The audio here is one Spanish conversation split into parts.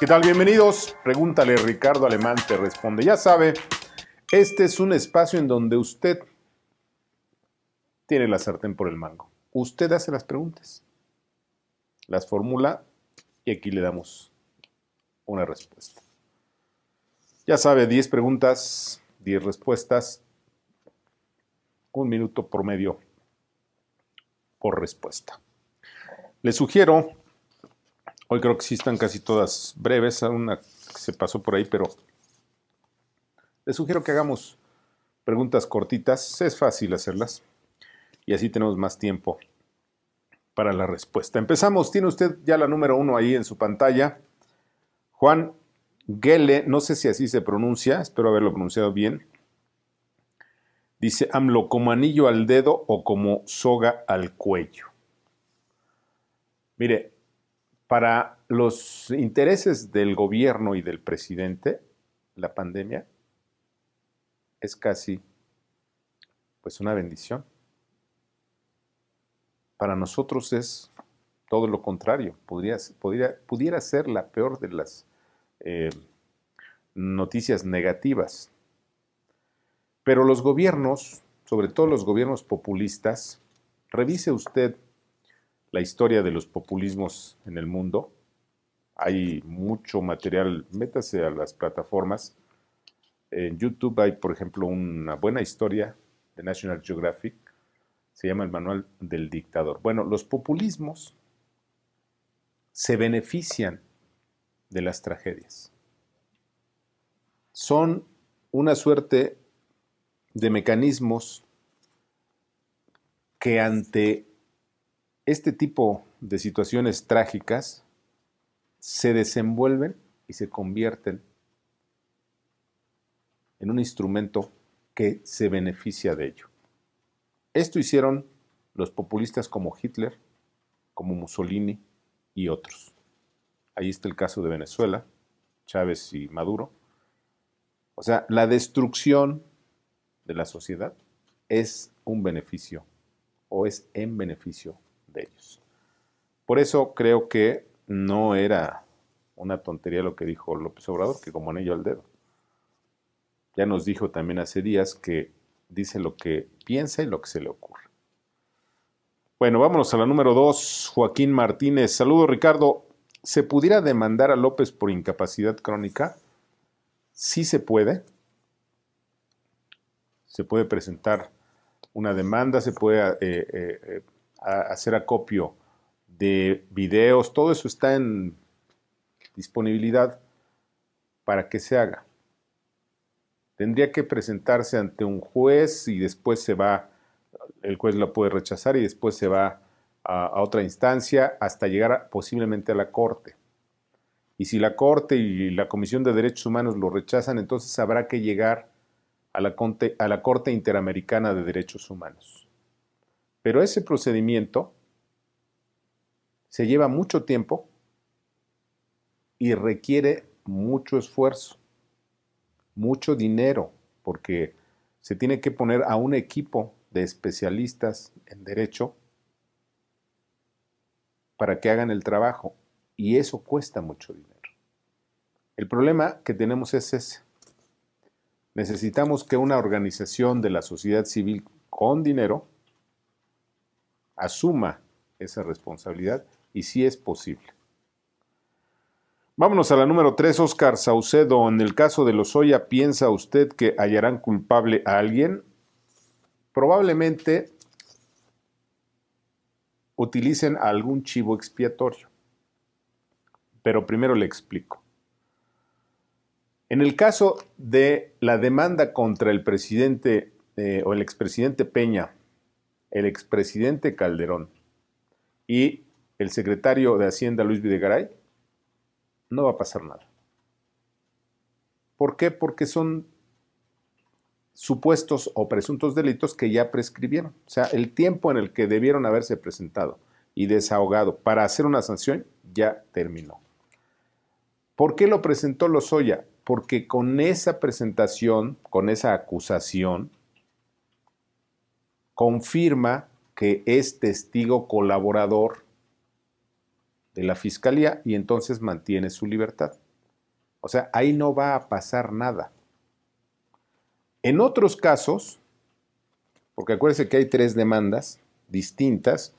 ¿Qué tal? Bienvenidos. Pregúntale Ricardo Alemán, te responde. Ya sabe, este es un espacio en donde usted tiene la sartén por el mango. Usted hace las preguntas, las formula y aquí le damos una respuesta. Ya sabe, 10 preguntas, 10 respuestas, un minuto por medio por respuesta. Le sugiero, hoy creo que sí están casi todas breves, una que se pasó por ahí, pero les sugiero que hagamos preguntas cortitas, es fácil hacerlas y así tenemos más tiempo para la respuesta. Empezamos, tiene usted ya la número uno ahí en su pantalla. Juan Gele, no sé si así se pronuncia, espero haberlo pronunciado bien. Dice AMLO como anillo al dedo o como soga al cuello. Mire, para los intereses del gobierno y del presidente, la pandemia es casi pues una bendición. Para nosotros es todo lo contrario, podría, pudiera ser la peor de las eh, noticias negativas. Pero los gobiernos, sobre todo los gobiernos populistas, revise usted la historia de los populismos en el mundo. Hay mucho material, métase a las plataformas. En YouTube hay, por ejemplo, una buena historia de National Geographic. Se llama el Manual del Dictador. Bueno, los populismos se benefician de las tragedias. Son una suerte de mecanismos que ante este tipo de situaciones trágicas se desenvuelven y se convierten en un instrumento que se beneficia de ello. Esto hicieron los populistas como Hitler, como Mussolini y otros. Ahí está el caso de Venezuela, Chávez y Maduro. O sea, la destrucción de la sociedad es un beneficio o es en beneficio de ellos. Por eso creo que no era una tontería lo que dijo López Obrador, que como anillo al dedo. Ya nos dijo también hace días que dice lo que piensa y lo que se le ocurre. Bueno, vámonos a la número dos, Joaquín Martínez. Saludo Ricardo. ¿Se pudiera demandar a López por incapacidad crónica? Sí se puede. Se puede presentar una demanda, se puede eh, eh, eh, hacer acopio de videos, todo eso está en disponibilidad para que se haga. Tendría que presentarse ante un juez y después se va, el juez la puede rechazar y después se va a, otra instancia hasta llegar posiblemente a la corte. Y si la Corte y la Comisión de Derechos Humanos lo rechazan, entonces habrá que llegar a la Corte Interamericana de Derechos Humanos. Pero ese procedimiento se lleva mucho tiempo y requiere mucho esfuerzo, mucho dinero, porque se tiene que poner a un equipo de especialistas en derecho para que hagan el trabajo y eso cuesta mucho dinero. El problema que tenemos es ese. Necesitamos que una organización de la sociedad civil con dinero asuma esa responsabilidad y si es posible. Vámonos a la número 3, Oscar Saucedo. En el caso de Lozoya, ¿piensa usted que hallarán culpable a alguien? Probablemente utilicen algún chivo expiatorio. Pero primero le explico. En el caso de la demanda contra el presidente eh, o el expresidente Peña el expresidente Calderón y el secretario de Hacienda Luis Videgaray, no va a pasar nada. ¿Por qué? Porque son supuestos o presuntos delitos que ya prescribieron. O sea, el tiempo en el que debieron haberse presentado y desahogado para hacer una sanción ya terminó. ¿Por qué lo presentó Lozoya? Porque con esa presentación, con esa acusación, confirma que es testigo colaborador de la fiscalía y entonces mantiene su libertad. O sea, ahí no va a pasar nada. En otros casos, porque acuérdense que hay tres demandas distintas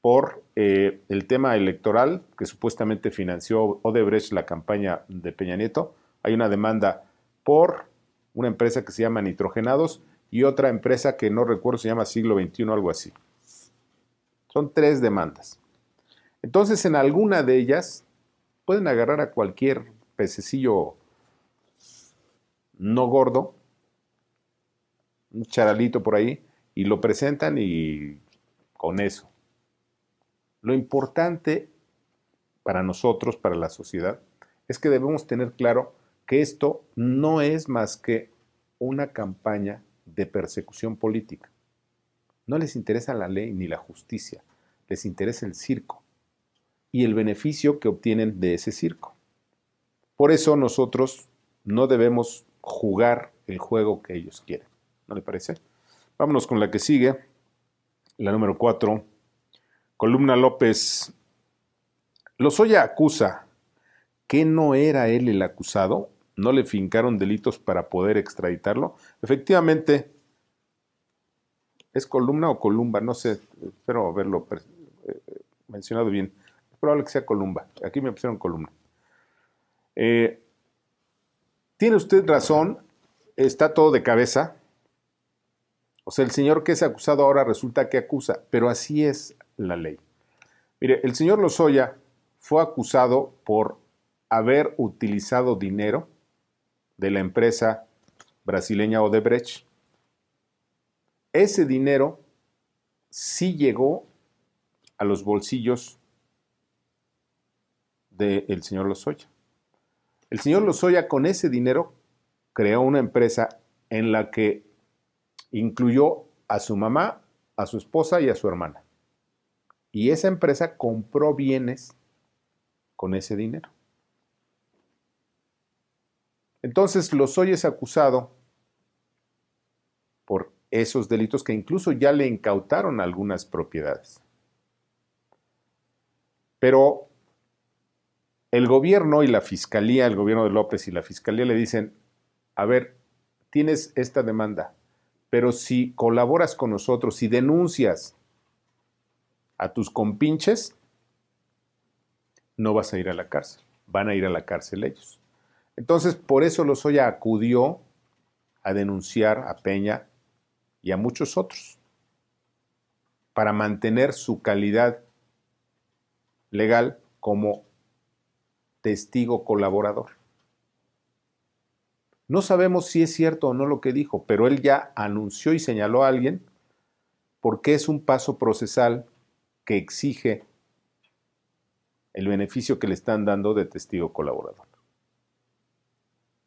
por eh, el tema electoral que supuestamente financió Odebrecht la campaña de Peña Nieto. Hay una demanda por una empresa que se llama Nitrogenados y otra empresa que no recuerdo, se llama Siglo XXI, algo así. Son tres demandas. Entonces, en alguna de ellas, pueden agarrar a cualquier pececillo no gordo, un charalito por ahí, y lo presentan y con eso. Lo importante para nosotros, para la sociedad, es que debemos tener claro que esto no es más que una campaña de persecución política. No les interesa la ley ni la justicia, les interesa el circo y el beneficio que obtienen de ese circo. Por eso nosotros no debemos jugar el juego que ellos quieren. ¿No le parece? Vámonos con la que sigue, la número 4. Columna López. Lozoya acusa que no era él el acusado no le fincaron delitos para poder extraditarlo. Efectivamente, es columna o columba, no sé, espero haberlo eh, mencionado bien. Es probable que sea columba. Aquí me pusieron columna. Eh, Tiene usted razón, está todo de cabeza. O sea, el señor que es acusado ahora resulta que acusa, pero así es la ley. Mire, el señor Lozoya fue acusado por haber utilizado dinero de la empresa brasileña Odebrecht, ese dinero sí llegó a los bolsillos del señor Lozoya. El señor Lozoya con ese dinero creó una empresa en la que incluyó a su mamá, a su esposa y a su hermana. Y esa empresa compró bienes con ese dinero. Entonces los es acusado por esos delitos que incluso ya le incautaron algunas propiedades. Pero el gobierno y la fiscalía, el gobierno de López y la fiscalía le dicen, a ver, tienes esta demanda, pero si colaboras con nosotros, y denuncias a tus compinches, no vas a ir a la cárcel, van a ir a la cárcel ellos. Entonces, por eso Lozoya acudió a denunciar a Peña y a muchos otros, para mantener su calidad legal como testigo colaborador. No sabemos si es cierto o no lo que dijo, pero él ya anunció y señaló a alguien porque es un paso procesal que exige el beneficio que le están dando de testigo colaborador.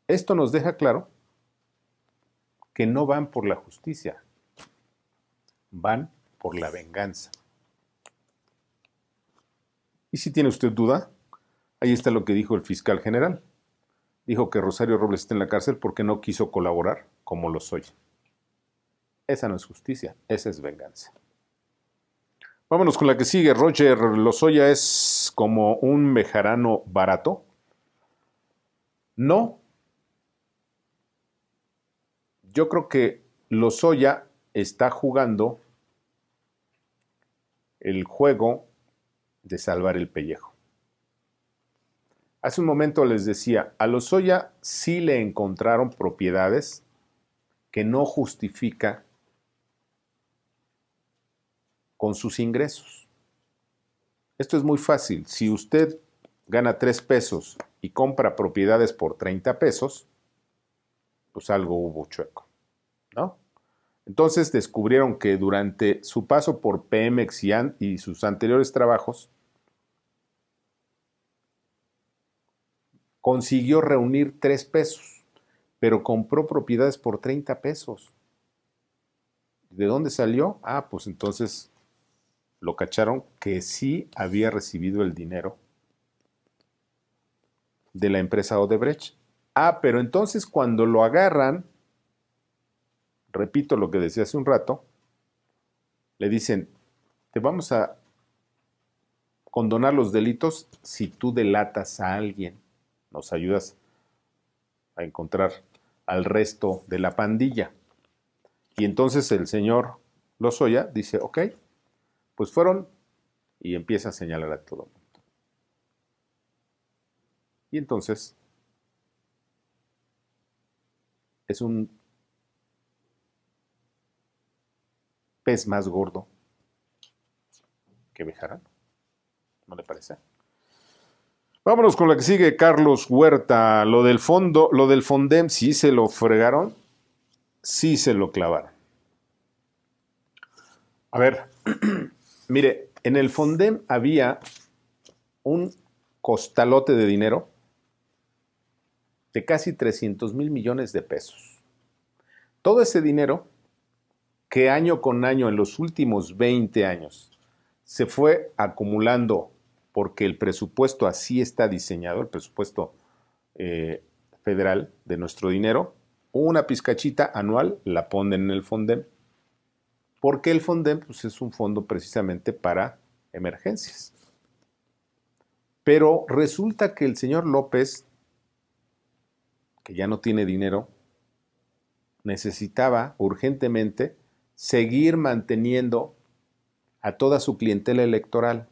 Esto nos deja claro que no van por la justicia, van por la venganza. Y si tiene usted duda, ahí está lo que dijo el fiscal general. Dijo que Rosario Robles está en la cárcel porque no quiso colaborar como Lozoya. Esa no es justicia, esa es venganza. Vámonos con la que sigue. Roger Lozoya es como un mejarano barato. No, yo creo que Lozoya está jugando el juego de salvar el pellejo. Hace un momento les decía, a Lozoya sí le encontraron propiedades que no justifica con sus ingresos. Esto es muy fácil. Si usted gana 3 pesos y compra propiedades por 30 pesos, pues algo hubo chueco, ¿no? Entonces descubrieron que durante su paso por Pemex y, y sus anteriores trabajos, consiguió reunir tres pesos, pero compró propiedades por 30 pesos. ¿De dónde salió? Ah, pues entonces lo cacharon que sí había recibido el dinero de la empresa Odebrecht. Ah, pero entonces cuando lo agarran, repito lo que decía hace un rato, le dicen, te vamos a condonar los delitos si tú delatas a alguien, nos ayudas a encontrar al resto de la pandilla. Y entonces el señor Lozoya dice, ok, pues fueron y empieza a señalar a todo el mundo. Y entonces es un pez más gordo que Bejarano. ¿No le parece? Vámonos con la que sigue, Carlos Huerta. Lo del fondo, lo del Fondem, sí se lo fregaron, sí se lo clavaron. A ver, mire, en el Fondem había un costalote de dinero de casi 300 mil millones de pesos. Todo ese dinero que año con año en los últimos 20 años se fue acumulando porque el presupuesto así está diseñado, el presupuesto eh, federal de nuestro dinero, una pizcachita anual la ponen en el FONDEM, porque el FONDEM pues, es un fondo precisamente para emergencias. Pero resulta que el señor López ya no tiene dinero, necesitaba urgentemente seguir manteniendo a toda su clientela electoral.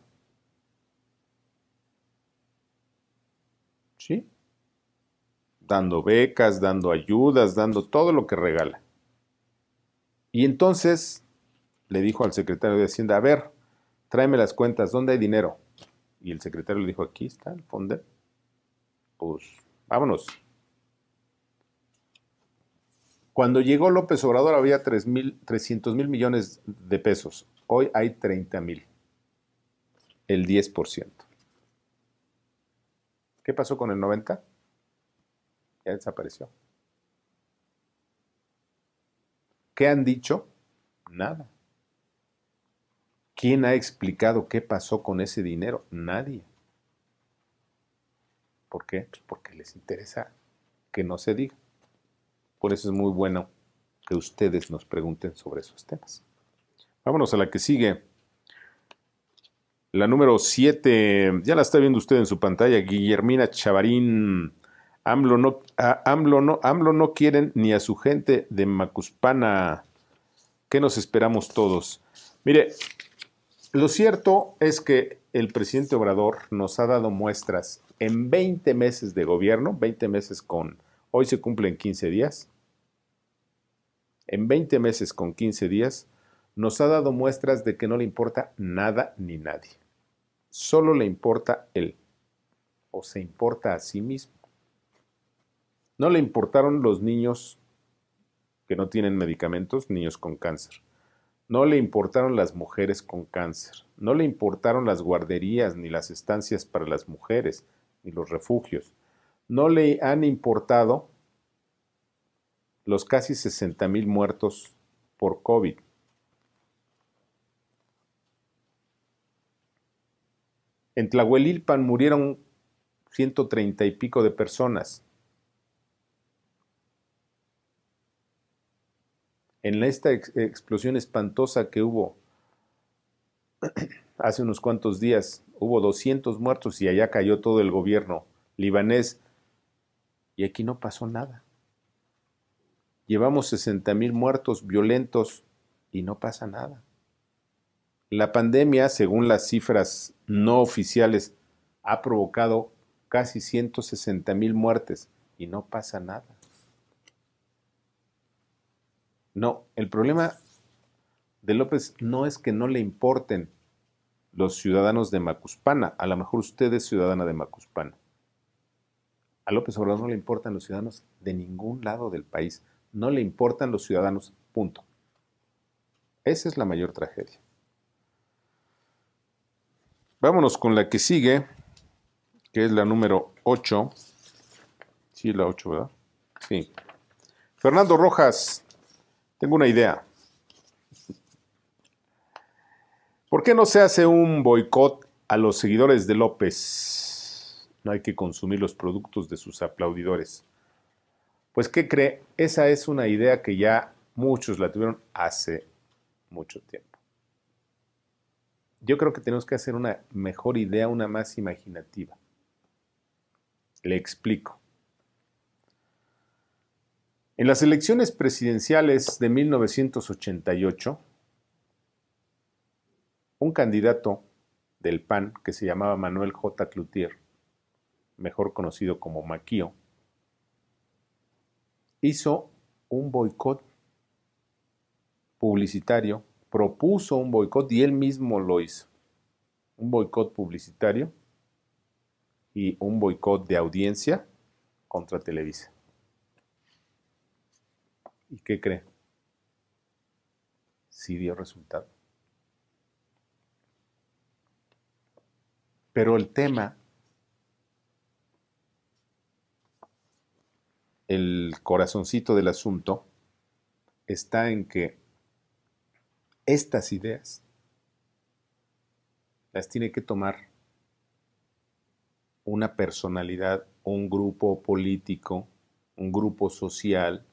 ¿Sí? Dando becas, dando ayudas, dando todo lo que regala. Y entonces le dijo al secretario de Hacienda, a ver, tráeme las cuentas, ¿dónde hay dinero? Y el secretario le dijo, aquí está el fondo. Pues vámonos, cuando llegó López Obrador había 300 mil millones de pesos. Hoy hay 30 mil. El 10%. ¿Qué pasó con el 90? Ya desapareció. ¿Qué han dicho? Nada. ¿Quién ha explicado qué pasó con ese dinero? Nadie. ¿Por qué? Pues porque les interesa que no se diga. Por eso es muy bueno que ustedes nos pregunten sobre esos temas. Vámonos a la que sigue. La número 7, ya la está viendo usted en su pantalla, Guillermina Chavarín. AMLO no, ah, no, AMLO no quieren ni a su gente de Macuspana. ¿Qué nos esperamos todos? Mire, lo cierto es que el presidente Obrador nos ha dado muestras en 20 meses de gobierno, 20 meses con Hoy se cumplen 15 días. En 20 meses con 15 días nos ha dado muestras de que no le importa nada ni nadie. Solo le importa él o se importa a sí mismo. No le importaron los niños que no tienen medicamentos, niños con cáncer. No le importaron las mujeres con cáncer. No le importaron las guarderías, ni las estancias para las mujeres, ni los refugios no le han importado los casi 60 mil muertos por COVID. En Tlahuelilpan murieron 130 y pico de personas. En esta explosión espantosa que hubo hace unos cuantos días, hubo 200 muertos y allá cayó todo el gobierno libanés y aquí no pasó nada. Llevamos 60 mil muertos violentos y no pasa nada. La pandemia, según las cifras no oficiales, ha provocado casi 160 mil muertes y no pasa nada. No, el problema de López no es que no le importen los ciudadanos de Macuspana, a lo mejor usted es ciudadana de Macuspana, a López Obrador no le importan los ciudadanos de ningún lado del país. No le importan los ciudadanos, punto. Esa es la mayor tragedia. Vámonos con la que sigue, que es la número 8. Sí, la 8, ¿verdad? Sí. Fernando Rojas, tengo una idea. ¿Por qué no se hace un boicot a los seguidores de López? No hay que consumir los productos de sus aplaudidores. Pues, ¿qué cree? Esa es una idea que ya muchos la tuvieron hace mucho tiempo. Yo creo que tenemos que hacer una mejor idea, una más imaginativa. Le explico. En las elecciones presidenciales de 1988, un candidato del PAN que se llamaba Manuel J. Cloutier mejor conocido como Maquio, hizo un boicot publicitario, propuso un boicot y él mismo lo hizo. Un boicot publicitario y un boicot de audiencia contra Televisa. ¿Y qué cree? Sí dio resultado. Pero el tema el corazoncito del asunto está en que estas ideas las tiene que tomar una personalidad, un grupo político, un grupo social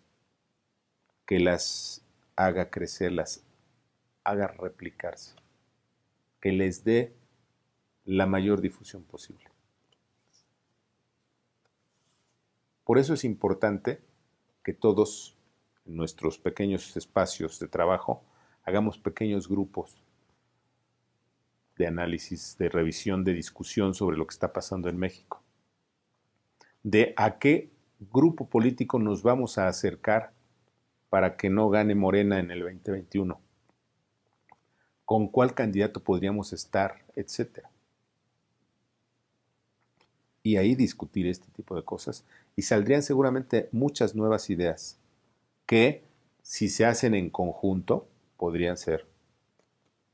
que las haga crecer, las haga replicarse, que les dé la mayor difusión posible. Por eso es importante que todos en nuestros pequeños espacios de trabajo hagamos pequeños grupos de análisis, de revisión, de discusión sobre lo que está pasando en México. De a qué grupo político nos vamos a acercar para que no gane Morena en el 2021. Con cuál candidato podríamos estar, etcétera y ahí discutir este tipo de cosas y saldrían seguramente muchas nuevas ideas que si se hacen en conjunto podrían ser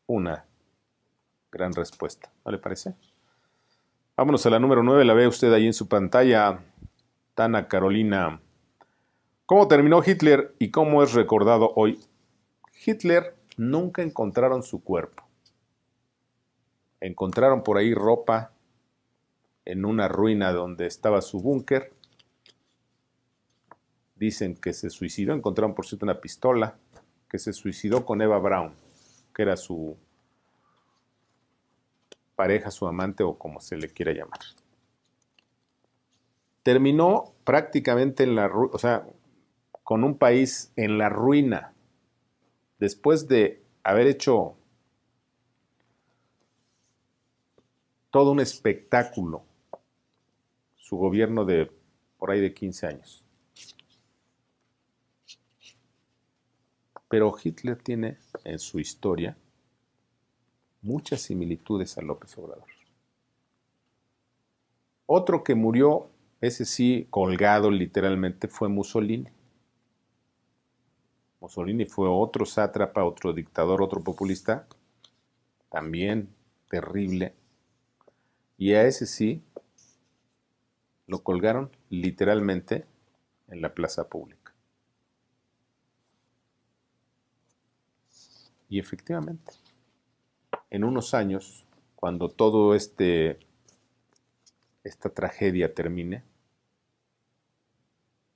una gran respuesta. ¿No le parece? Vámonos a la número 9, la ve usted ahí en su pantalla, Tana Carolina. ¿Cómo terminó Hitler y cómo es recordado hoy? Hitler nunca encontraron su cuerpo. Encontraron por ahí ropa, en una ruina donde estaba su búnker. Dicen que se suicidó, encontraron por cierto una pistola, que se suicidó con Eva Brown, que era su pareja, su amante o como se le quiera llamar. Terminó prácticamente en la o sea, con un país en la ruina, después de haber hecho todo un espectáculo su gobierno de por ahí de 15 años. Pero Hitler tiene en su historia muchas similitudes a López Obrador. Otro que murió, ese sí, colgado literalmente, fue Mussolini. Mussolini fue otro sátrapa, otro dictador, otro populista, también terrible. Y a ese sí lo colgaron literalmente en la plaza pública. Y efectivamente, en unos años, cuando todo este esta tragedia termine,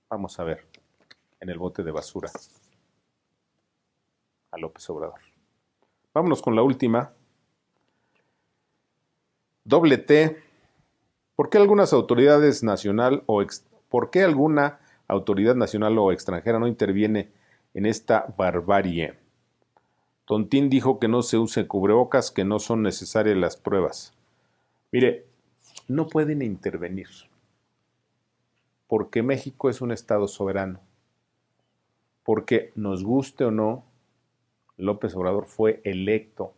vamos a ver en el bote de basura a López Obrador. Vámonos con la última. Doble T ¿Por qué algunas autoridades nacional o alguna autoridad nacional o extranjera no interviene en esta barbarie? Tontín dijo que no se use cubrebocas, que no son necesarias las pruebas. Mire, no pueden intervenir, porque México es un Estado soberano, porque nos guste o no, López Obrador fue electo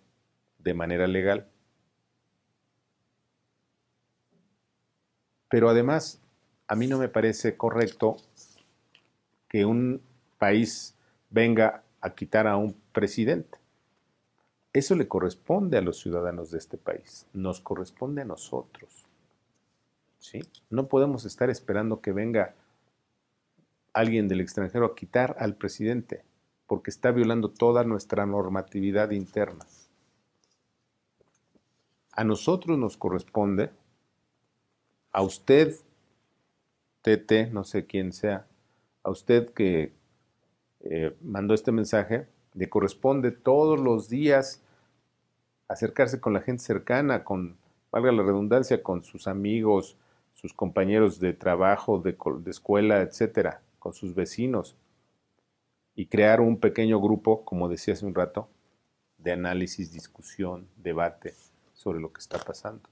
de manera legal Pero además, a mí no me parece correcto que un país venga a quitar a un presidente. Eso le corresponde a los ciudadanos de este país, nos corresponde a nosotros. ¿Sí? No podemos estar esperando que venga alguien del extranjero a quitar al presidente, porque está violando toda nuestra normatividad interna. A nosotros nos corresponde a usted, Tete, no sé quién sea, a usted que eh, mandó este mensaje, le corresponde todos los días acercarse con la gente cercana, con, valga la redundancia, con sus amigos, sus compañeros de trabajo, de escuela, etcétera, con sus vecinos, y crear un pequeño grupo, como decía hace un rato, de análisis, discusión, debate sobre lo que está pasando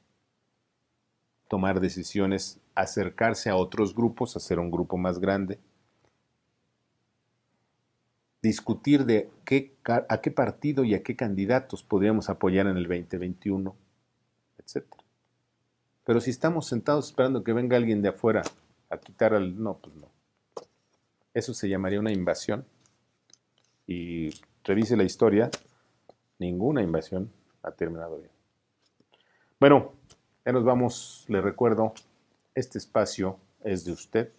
tomar decisiones, acercarse a otros grupos, hacer un grupo más grande, discutir de qué, a qué partido y a qué candidatos podríamos apoyar en el 2021, etc. Pero si estamos sentados esperando que venga alguien de afuera a quitar al... No, pues no. Eso se llamaría una invasión. Y revise la historia, ninguna invasión ha terminado bien. Bueno, ya nos vamos, le recuerdo, este espacio es de usted.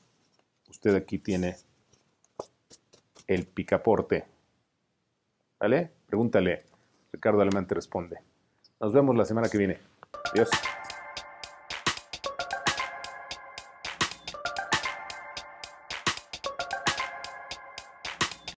Usted aquí tiene el picaporte. ¿Vale? Pregúntale. Ricardo Alemán te responde. Nos vemos la semana que viene. Adiós.